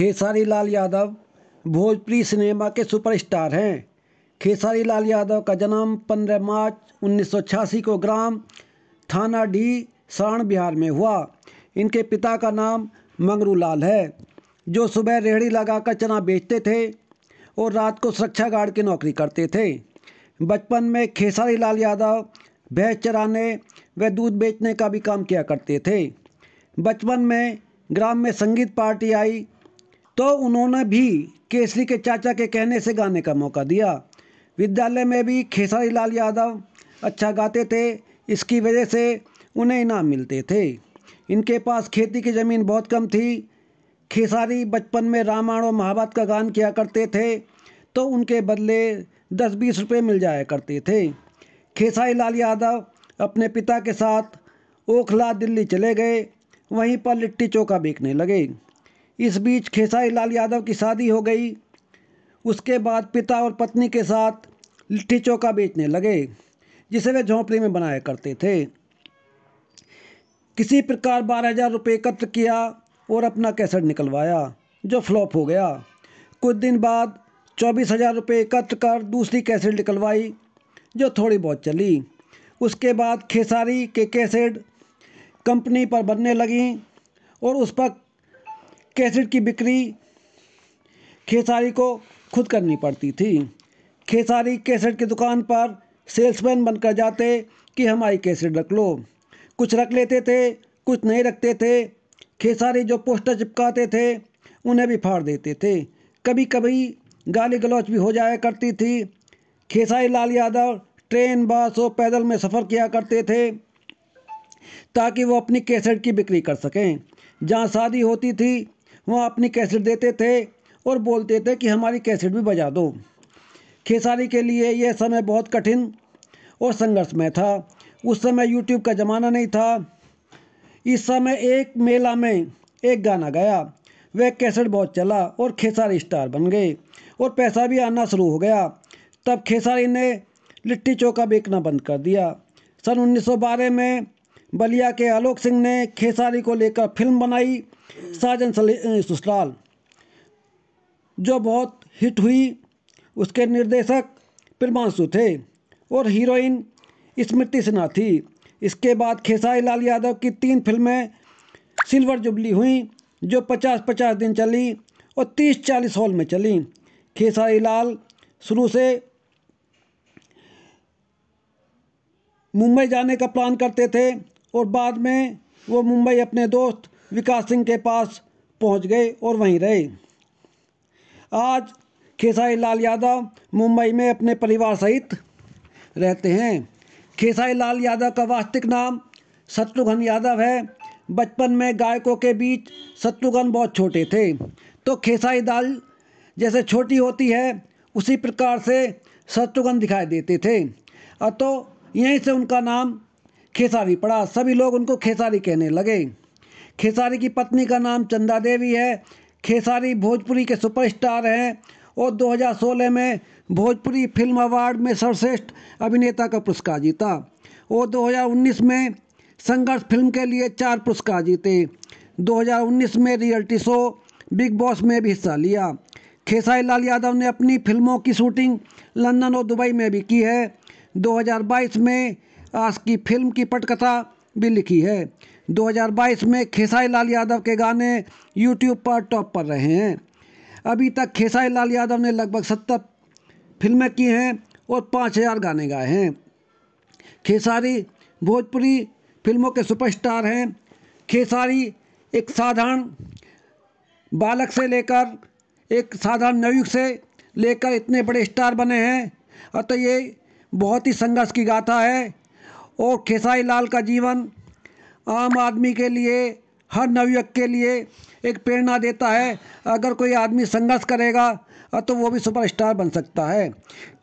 Khesari Lal Yadav Bhojpuri cinema के superstar हैं खेसारी लाल यादव का जन्म पंद्रह मार्च उन्नीस सौ छियासी को ग्राम थाना डी सारण बिहार में हुआ इनके पिता का नाम मंगरू लाल है जो सुबह रेहड़ी लगाकर चना बेचते थे और रात को सुरक्षा गार्ड की नौकरी करते थे बचपन में खेसारी लाल यादव भैंस चराने व दूध बेचने का भी काम किया करते थे बचपन में ग्राम में संगीत पार्टी आई तो उन्होंने भी केसरी के चाचा के कहने से गाने का मौका दिया विद्यालय में भी खेसारी लाल यादव अच्छा गाते थे इसकी वजह से उन्हें इनाम मिलते थे इनके पास खेती की ज़मीन बहुत कम थी खेसारी बचपन में रामायण और महाभारत का गान किया करते थे तो उनके बदले दस बीस रुपये मिल जाया करते थे खेसारी लाल यादव अपने पिता के साथ ओखला दिल्ली चले गए वहीं पर लिट्टी चौका बेचने लगे इस बीच खेसारी लाल यादव की शादी हो गई उसके बाद पिता और पत्नी के साथ लिट्टी चौका बेचने लगे जिसे वे झोंपड़ी में बनाया करते थे किसी प्रकार बारह हजार रुपये एकत्र किया और अपना कैसेट निकलवाया जो फ्लॉप हो गया कुछ दिन बाद चौबीस हज़ार रुपये एकत्र कर दूसरी कैसेट निकलवाई जो थोड़ी बहुत चली उसके बाद खेसारी के कैसेट कंपनी पर बनने लगी और उस पर कैसेट की बिक्री खेसारी को खुद करनी पड़ती थी खेसारी कैसेट की दुकान पर सेल्समैन बनकर जाते कि हमारी कैसेट रख लो कुछ रख लेते थे कुछ नहीं रखते थे खेसारी जो पोस्टर चिपकाते थे उन्हें भी फाड़ देते थे कभी कभी गाली गलौच भी हो जाया करती थी खेसारी लाल यादव ट्रेन बस और पैदल में सफ़र किया करते थे ताकि वो अपनी कैसेट की बिक्री कर सकें जहाँ शादी होती थी वहाँ अपनी कैसेट देते थे और बोलते थे कि हमारी कैसेट भी बजा दो खेसारी के लिए यह समय बहुत कठिन और संघर्षमय था उस समय यूट्यूब का ज़माना नहीं था इस समय एक मेला में एक गाना गाया वह कैसेट बहुत चला और खेसारी स्टार बन गए और पैसा भी आना शुरू हो गया तब खेसारी ने लिट्टी चौका बेचना बंद कर दिया सन 1912 में बलिया के आलोक सिंह ने खेसारी को लेकर फिल्म बनाई साजन ससुराल जो बहुत हिट हुई उसके निर्देशक प्रमांशु थे और हीरोइन स्मृति सिन्हा थी इसके बाद खेसारी लाल यादव की तीन फिल्में सिल्वर जुबली हुई जो पचास पचास दिन चली और तीस चालीस हॉल में चली खेसारी लाल शुरू से मुंबई जाने का प्लान करते थे और बाद में वो मुंबई अपने दोस्त विकास सिंह के पास पहुंच गए और वहीं रहे आज खेसाई लाल यादव मुंबई में अपने परिवार सहित रहते हैं खेसाई लाल यादव का वास्तविक नाम शत्रुघ्न यादव है बचपन में गायकों के बीच शत्रुघ्न बहुत छोटे थे तो खेसाई दाल जैसे छोटी होती है उसी प्रकार से शत्रुघ्न दिखाई देते थे अतो यहीं से उनका नाम खेसारी पड़ा सभी लोग उनको खेसारी कहने लगे खेसारी की पत्नी का नाम चंदा देवी है खेसारी भोजपुरी के सुपरस्टार हैं और 2016 में भोजपुरी फिल्म अवार्ड में सर्वश्रेष्ठ अभिनेता का पुरस्कार जीता और 2019 में संघर्ष फिल्म के लिए चार पुरस्कार जीते 2019 में रियलिटी शो बिग बॉस में भी हिस्सा लिया खेसारी लाल यादव ने अपनी फिल्मों की शूटिंग लंदन और दुबई में भी की है 2022 में आज की फिल्म की पटकथा भी लिखी है 2022 में खेसाई लाल यादव के गाने यूट्यूब पर टॉप पर रहे हैं अभी तक खेसाई लाल यादव ने लगभग सत्तर फिल्में की हैं और पाँच हज़ार गाने गाए हैं खेसारी भोजपुरी फिल्मों के सुपरस्टार हैं खेसारी एक साधारण बालक से लेकर एक साधारण नवयुग से लेकर इतने बड़े स्टार बने हैं अतः ये बहुत ही संघर्ष की गाथा है और खेसाई लाल का जीवन आम आदमी के लिए हर नवयुवक के लिए एक प्रेरणा देता है अगर कोई आदमी संघर्ष करेगा तो वो भी सुपरस्टार बन सकता है